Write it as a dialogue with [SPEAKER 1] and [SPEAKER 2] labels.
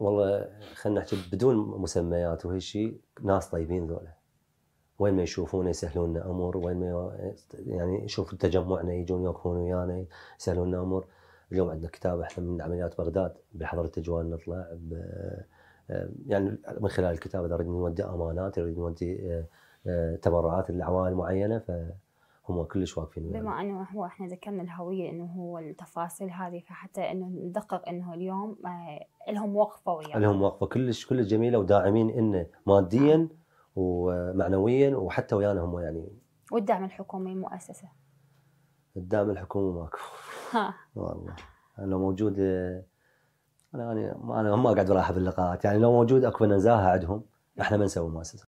[SPEAKER 1] والله خلينا نحكي بدون مسميات وهي شيء ناس طيبين ذولا وين ما يشوفونا يسهلون لنا امور وين ما يعني يشوف تجمعنا يجون يوقفون ويانا يسهلون لنا امور اليوم عندنا كتاب احنا من عمليات بغداد بحضره الجوال نطلع يعني من خلال الكتاب اذا نودي امانات نريد نودي آه، آه، تبرعات لعوائل معينه ف هم كلش واقفين بما
[SPEAKER 2] انه هو احنا ذكرنا الهويه انه هو التفاصيل هذه فحتى انه ندقق انه اليوم آه، لهم وقفه ويانا لهم
[SPEAKER 1] وقفه كلش كلش جميله وداعمين انه ماديا نعم. ومعنويا وحتى ويانا هم يعني
[SPEAKER 2] والدعم الحكومي مؤسسه
[SPEAKER 1] الدعم الحكومي ماكو والله لو موجود انا انا يعني ما انا ما قاعد براحب اللقاءات يعني لو موجود اكو نزاهه عندهم احنا ما نسوي مؤسسه